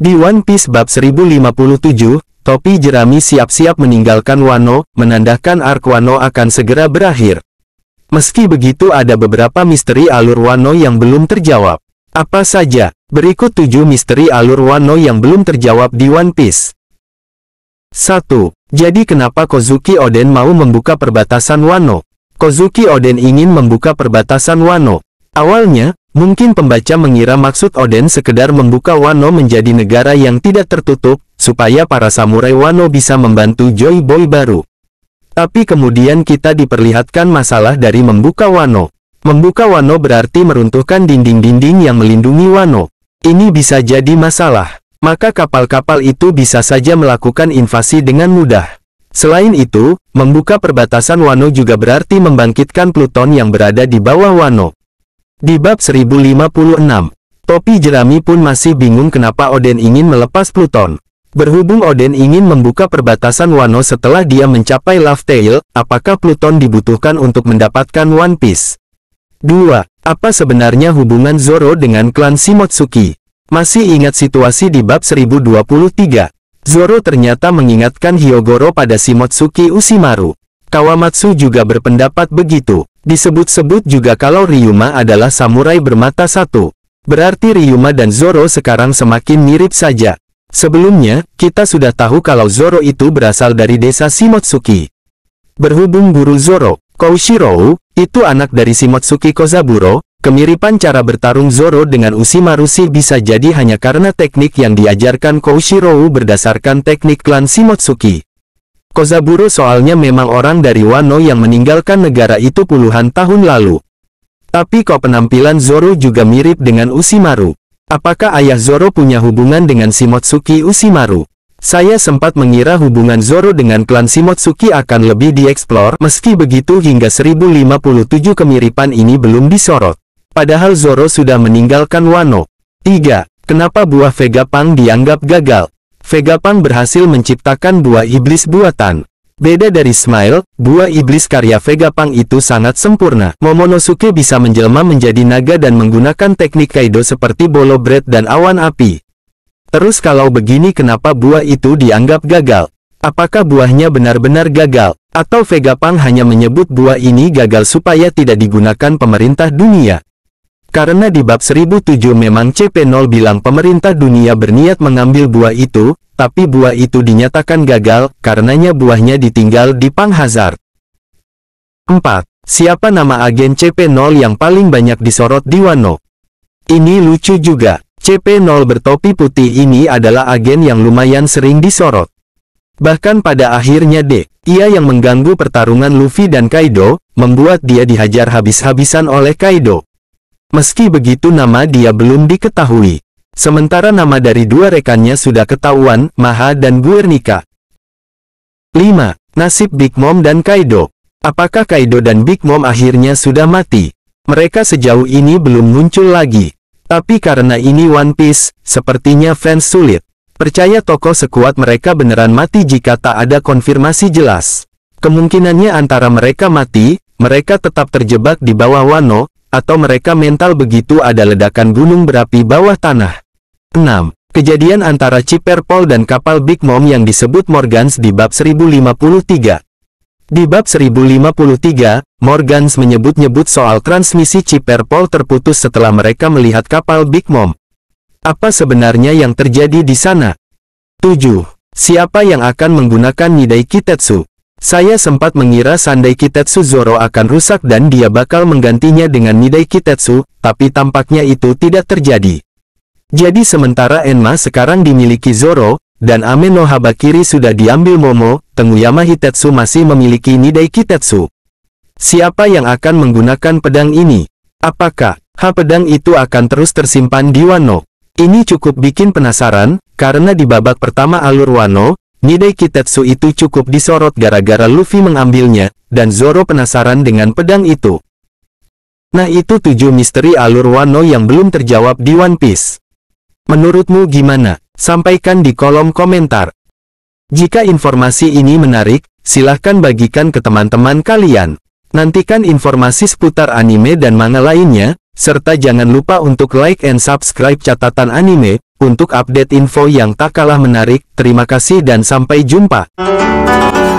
Di One Piece bab 1057, topi jerami siap-siap meninggalkan Wano, menandakan Ark Wano akan segera berakhir. Meski begitu ada beberapa misteri alur Wano yang belum terjawab. Apa saja? Berikut 7 misteri alur Wano yang belum terjawab di One Piece. 1. Jadi kenapa Kozuki Oden mau membuka perbatasan Wano? Kozuki Oden ingin membuka perbatasan Wano. Awalnya, Mungkin pembaca mengira maksud Oden sekedar membuka Wano menjadi negara yang tidak tertutup, supaya para samurai Wano bisa membantu Joy Boy baru. Tapi kemudian kita diperlihatkan masalah dari membuka Wano. Membuka Wano berarti meruntuhkan dinding-dinding yang melindungi Wano. Ini bisa jadi masalah. Maka kapal-kapal itu bisa saja melakukan invasi dengan mudah. Selain itu, membuka perbatasan Wano juga berarti membangkitkan Pluton yang berada di bawah Wano. Di bab 1056, Topi Jerami pun masih bingung kenapa Oden ingin melepas Pluton. Berhubung Oden ingin membuka perbatasan Wano setelah dia mencapai Love Tail, apakah Pluton dibutuhkan untuk mendapatkan One Piece? 2. Apa sebenarnya hubungan Zoro dengan klan Shimotsuki? Masih ingat situasi di bab 1023? Zoro ternyata mengingatkan Hyogoro pada Shimotsuki Ushimaru. Kawamatsu juga berpendapat begitu. Disebut-sebut juga kalau Ryuma adalah samurai bermata satu. Berarti Ryuma dan Zoro sekarang semakin mirip saja. Sebelumnya, kita sudah tahu kalau Zoro itu berasal dari desa Shimotsuki. Berhubung guru Zoro, Koushirou, itu anak dari Shimotsuki Kozaburo, Kemiripan cara bertarung Zoro dengan Uchimaru bisa jadi hanya karena teknik yang diajarkan Koushirou berdasarkan teknik klan Shimotsuki. Kozaburo soalnya memang orang dari Wano yang meninggalkan negara itu puluhan tahun lalu. Tapi kok penampilan Zoro juga mirip dengan Usimaru. Apakah ayah Zoro punya hubungan dengan Shimotsuki Usimaru? Saya sempat mengira hubungan Zoro dengan klan Shimotsuki akan lebih dieksplor, meski begitu hingga 1057 kemiripan ini belum disorot. Padahal Zoro sudah meninggalkan Wano. 3. Kenapa buah Vegapunk dianggap gagal? Vegapunk berhasil menciptakan buah iblis buatan. Beda dari Smile, buah iblis karya Vegapunk itu sangat sempurna. Momonosuke bisa menjelma menjadi naga dan menggunakan teknik Kaido seperti bolo bread dan awan api. Terus kalau begini kenapa buah itu dianggap gagal? Apakah buahnya benar-benar gagal? Atau Vegapunk hanya menyebut buah ini gagal supaya tidak digunakan pemerintah dunia? Karena di bab 1007 memang CP0 bilang pemerintah dunia berniat mengambil buah itu, tapi buah itu dinyatakan gagal, karenanya buahnya ditinggal di Pang Hazard. 4. Siapa nama agen CP0 yang paling banyak disorot di Wano? Ini lucu juga. CP0 bertopi putih ini adalah agen yang lumayan sering disorot. Bahkan pada akhirnya D, ia yang mengganggu pertarungan Luffy dan Kaido, membuat dia dihajar habis-habisan oleh Kaido. Meski begitu nama dia belum diketahui. Sementara nama dari dua rekannya sudah ketahuan, Maha dan Guernica. 5. Nasib Big Mom dan Kaido Apakah Kaido dan Big Mom akhirnya sudah mati? Mereka sejauh ini belum muncul lagi. Tapi karena ini One Piece, sepertinya fans sulit. Percaya tokoh sekuat mereka beneran mati jika tak ada konfirmasi jelas. Kemungkinannya antara mereka mati, mereka tetap terjebak di bawah Wano, atau mereka mental begitu ada ledakan gunung berapi bawah tanah. 6. Kejadian antara Ciperpol dan kapal Big Mom yang disebut Morgans di bab 1053. Di bab 1053, Morgans menyebut-nyebut soal transmisi Ciperpol terputus setelah mereka melihat kapal Big Mom. Apa sebenarnya yang terjadi di sana? 7. Siapa yang akan menggunakan Nidai Kitetsu? Saya sempat mengira Sandai Kitetsu Zoro akan rusak dan dia bakal menggantinya dengan Nidai Kitetsu, tapi tampaknya itu tidak terjadi. Jadi sementara Enma sekarang dimiliki Zoro, dan Ame no Habakiri sudah diambil Momo, Tenguyama Hitetsu masih memiliki Nidai Kitetsu. Siapa yang akan menggunakan pedang ini? Apakah H pedang itu akan terus tersimpan di Wano? Ini cukup bikin penasaran, karena di babak pertama alur Wano, Nidai Kitetsu itu cukup disorot gara-gara Luffy mengambilnya, dan Zoro penasaran dengan pedang itu. Nah itu tujuh misteri alur Wano yang belum terjawab di One Piece. Menurutmu gimana? Sampaikan di kolom komentar. Jika informasi ini menarik, silahkan bagikan ke teman-teman kalian. Nantikan informasi seputar anime dan manga lainnya, serta jangan lupa untuk like and subscribe catatan anime, untuk update info yang tak kalah menarik, terima kasih dan sampai jumpa.